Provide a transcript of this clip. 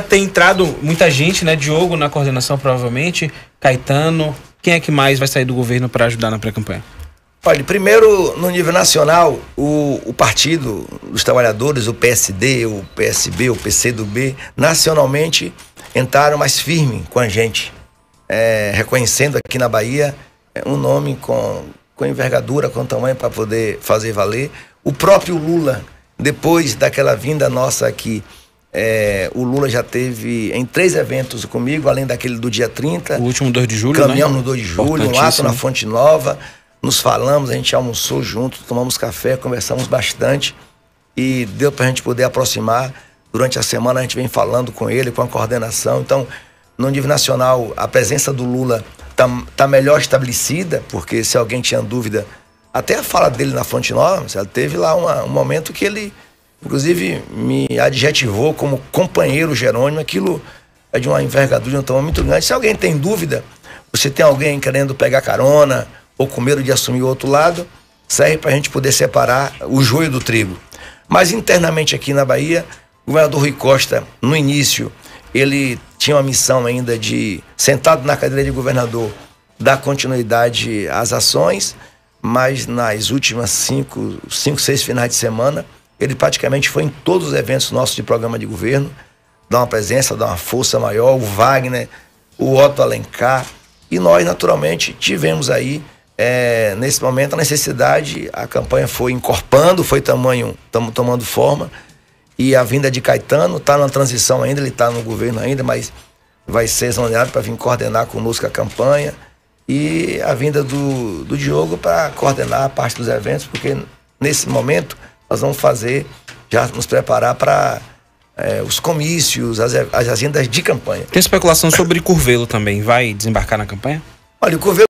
ter entrado muita gente, né? Diogo na coordenação, provavelmente. Caetano. Quem é que mais vai sair do governo para ajudar na pré-campanha? Olha, primeiro, no nível nacional, o, o, Partido dos Trabalhadores, o PSD, o PSB, o PCdoB, nacionalmente entraram mais firme com a gente, é, reconhecendo aqui na Bahia é, um nome com, com envergadura, com tamanho para poder fazer valer. O próprio Lula, depois daquela vinda nossa aqui é, o Lula já teve em três eventos comigo, além daquele do dia 30. O último 2 de julho, Caminhamos né? no 2 de julho, um ato na Fonte Nova. Nos falamos, a gente almoçou junto, tomamos café, conversamos bastante. E deu para a gente poder aproximar. Durante a semana a gente vem falando com ele, com a coordenação. Então, no nível nacional, a presença do Lula tá, tá melhor estabelecida, porque se alguém tinha dúvida, até a fala dele na Fonte Nova, ele teve lá uma, um momento que ele inclusive me adjetivou como companheiro Jerônimo, aquilo é de uma envergadura, de um tamanho muito grande. Se alguém tem dúvida, você tem alguém querendo pegar carona ou com medo de assumir o outro lado, serve para a gente poder separar o joio do trigo. Mas internamente aqui na Bahia, o governador Rui Costa, no início, ele tinha uma missão ainda de, sentado na cadeira de governador, dar continuidade às ações, mas nas últimas cinco, cinco seis finais de semana, ele praticamente foi em todos os eventos nossos de programa de governo, dá uma presença, dá uma força maior, o Wagner, o Otto Alencar. E nós, naturalmente, tivemos aí, é, nesse momento, a necessidade, a campanha foi encorpando, foi tamanho, estamos tomando forma. E a vinda de Caetano está na transição ainda, ele está no governo ainda, mas vai ser exonerado para vir coordenar conosco a campanha. E a vinda do, do Diogo para coordenar a parte dos eventos, porque nesse momento nós vamos fazer, já nos preparar para é, os comícios, as, as agendas de campanha. Tem especulação sobre Curvelo também. Vai desembarcar na campanha? Olha, o Curvelo.